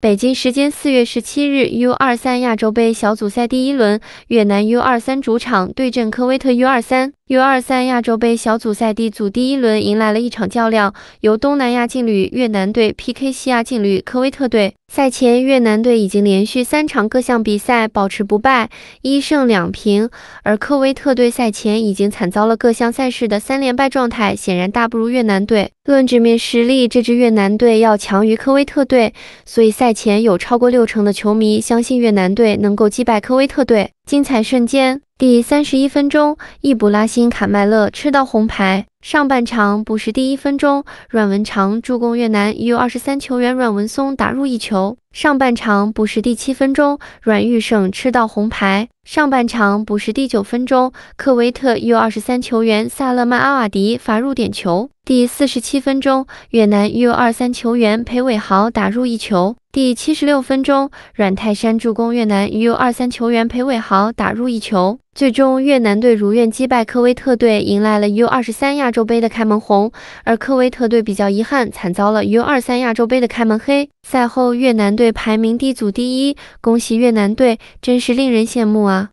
北京时间四月十七日，U 二三亚洲杯小组赛第一轮，越南 U 二三主场对阵科威特 U 二三。U23 亚洲杯小组赛 D 组第一轮迎来了一场较量，由东南亚劲旅越南队 PK 西亚劲旅科威特队。赛前，越南队已经连续三场各项比赛保持不败，一胜两平；而科威特队赛前已经惨遭了各项赛事的三连败状态，显然大不如越南队。论纸面实力，这支越南队要强于科威特队，所以赛前有超过六成的球迷相信越南队能够击败科威特队。精彩瞬间。第三十一分钟，易卜拉欣·卡麦勒吃到红牌。上半场补时第一分钟，阮文长助攻越南 U23 球员阮文松打入一球。上半场补时第七分钟，阮玉胜吃到红牌。上半场补时第九分钟，科威特 U23 球员萨勒曼·阿瓦迪罚入点球。第四十七分钟，越南 U23 球员裴伟豪打入一球。第七十六分钟，阮泰山助攻越南 U23 球员裴伟豪打入一球。最终，越南队如愿击败科威特队，迎来了 U23 亚。亚洲杯的开门红，而科威特队比较遗憾，惨遭了 U 二三亚洲杯的开门黑。赛后，越南队排名 D 组第一，恭喜越南队，真是令人羡慕啊！